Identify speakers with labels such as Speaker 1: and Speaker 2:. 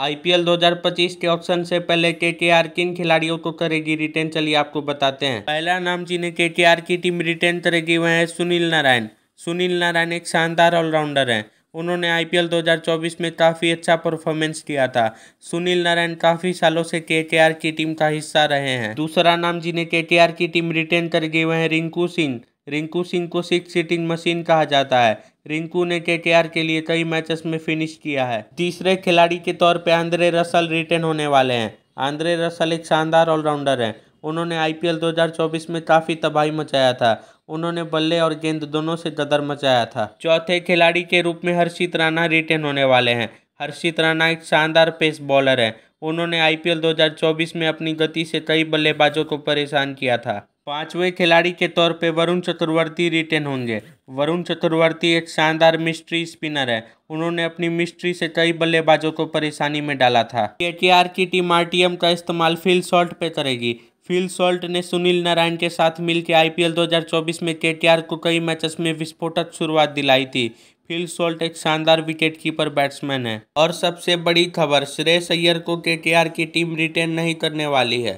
Speaker 1: IPL 2025 के option से पहले आर किन खिलाड़ियों को करेगी रिटेन चलिए आपको बताते हैं पहला नाम जिन्हें आर की टीम रिटेन करेगी वह है सुनील नारायण सुनील नारायण एक शानदार ऑलराउंडर हैं उन्होंने आईपीएल 2024 में काफ़ी अच्छा परफॉर्मेंस किया था सुनील नारायण काफ़ी सालों से आर की टीम का हिस्सा रहे हैं दूसरा नाम जिन्हें केकेआर की टीम रिटेन करेगी वह है रिंकू सिंह रिंकू सिंह को सिक्स सीटिंग मशीन कहा जाता है रिंकू ने के के लिए कई मैचेस में फिनिश किया है तीसरे खिलाड़ी के तौर पर आंद्रे रसल रिटर्न होने वाले हैं आंद्रे रसल एक शानदार ऑलराउंडर हैं उन्होंने आईपीएल 2024 में काफ़ी तबाही मचाया था उन्होंने बल्ले और गेंद दोनों से गदर मचाया था चौथे खिलाड़ी के रूप में हर्षित राणा रिटर्न होने वाले हैं हर्षित राणा एक शानदार पेस बॉलर हैं उन्होंने आईपीएल 2024 में अपनी गति से कई बल्लेबाजों को परेशान किया था पांचवें खिलाड़ी के तौर पे वरुण चतुर्वर्ती रिटेन होंगे वरुण चतुर्वर्ती एक शानदार मिस्ट्री स्पिनर है उन्होंने अपनी मिस्ट्री से कई बल्लेबाजों को परेशानी में डाला था आर की टीम एम का इस्तेमाल फील्ड सॉल्ट पे करेगी फील्ड सॉल्ट ने सुनील नारायण के साथ मिलकर आईपीएल 2024 में के को कई मैचेस में विस्फोटक शुरुआत दिलाई थी फील सोल्ट एक शानदार विकेट कीपर बैट्समैन है और सबसे बड़ी खबर श्रेय अय्यर को के की टीम रिटेन नहीं करने वाली है